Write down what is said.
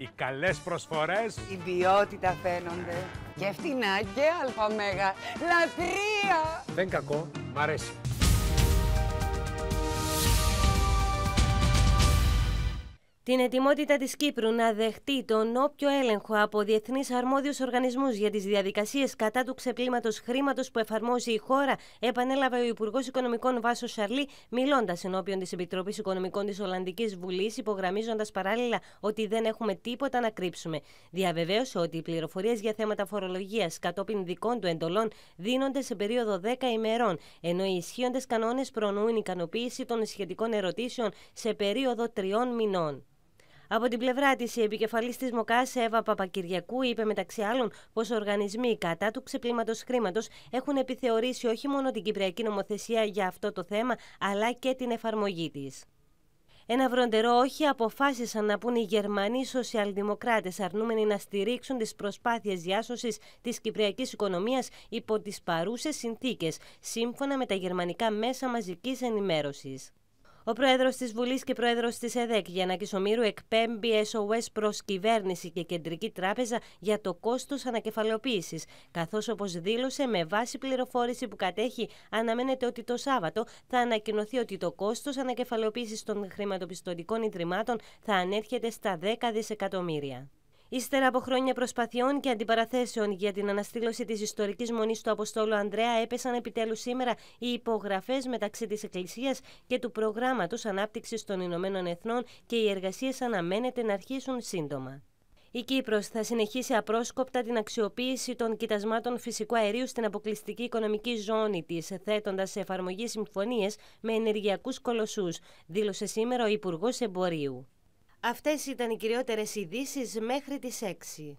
Οι καλές προσφορές. Η ποιότητα φαίνονται. Και φθηνά και αλφαμέγα. Λατρεία. Δεν κακό. Μ' αρέσει. την ετοιμότητα της Κύπρου να δεχτεί τον όποιο έλεγχο από διεθνείς αρμόδιους οργανισμούς για τις διαδικασίες κατά του ξεπλήματος χρήματος που εφαρμόζει η χώρα, επανέλαβε ο Υπουργός Οικονομικών Βάσο Σαρλή, μιλώντας ενώπιον της Επιτροπής Οικονομικών της Ολλανδικής Βουλής, υπογραμμίζοντας παράλληλα ότι δεν έχουμε τίποτα να κρύψουμε. Διαβεβαίωσε ότι οι πληροφορίες για θέματα φορολογίας κατόπιν δικών του εντολών δίνονται σε περίοδο 10 ημερών, ενώ οι ισχύοντες κανόνες προνοούν ικανοποίηση των σχετικών ερωτήσεων σε περίοδο τριών μηνών. Από την πλευρά της, η επικεφαλής της ΜΟΚΑ, Εύα Παπακυριακού, είπε μεταξύ άλλων πως οργανισμοί κατά του ξεπλήματος χρήματος έχουν επιθεωρήσει όχι μόνο την Κυπριακή νομοθεσία για αυτό το θέμα, αλλά και την εφαρμογή της. Ένα βροντερό όχι αποφάσισαν να πούν οι Γερμανοί σοσιαλδημοκράτες, αρνούμενοι να στηρίξουν τις προσπάθειες διάσωσης της κυπριακής οικονομίας υπό τις παρούσες συνθήκες, σύμφωνα με τα γερμανικά μέσα μαζικής ενημέρωσης. Ο πρόεδρος της Βουλής και πρόεδρος της ΕΔΕΚ, Γιάννα Κισομήρου, εκπέμπει SOS προς κυβέρνηση και κεντρική τράπεζα για το κόστος ανακεφαλαιοποίησης. Καθώς, όπως δήλωσε, με βάση πληροφόρηση που κατέχει, αναμένεται ότι το Σάββατο θα ανακοινωθεί ότι το κόστος ανακεφαλαιοποίησης των χρηματοπιστωτικών ιδρυμάτων θα ανέρχεται στα 10 δισεκατομμύρια. Ύστερα από χρόνια προσπαθειών και αντιπαραθέσεων για την αναστήλωση της ιστορικής μονής του Αποστόλου Ανδρέα, έπεσαν επιτέλους σήμερα οι υπογραφές μεταξύ της Εκκλησίας και του Προγράμματος Ανάπτυξης των Ηνωμένων Εθνών και οι εργασίες αναμένεται να αρχίσουν σύντομα. Η Κύπρος θα συνεχίσει απρόσκοπτα την αξιοποίηση των κοιτασμάτων φυσικού αερίου στην αποκλειστική οικονομική ζώνη της, θέτοντας σε εφαρμογή συμφωνίες με ενεργειακούς κολοσσούς, δήλωσε σήμερα ο Υπουργός Εμπορίου. Αυτές ήταν οι κυριότερες ειδήσεις μέχρι τις 6.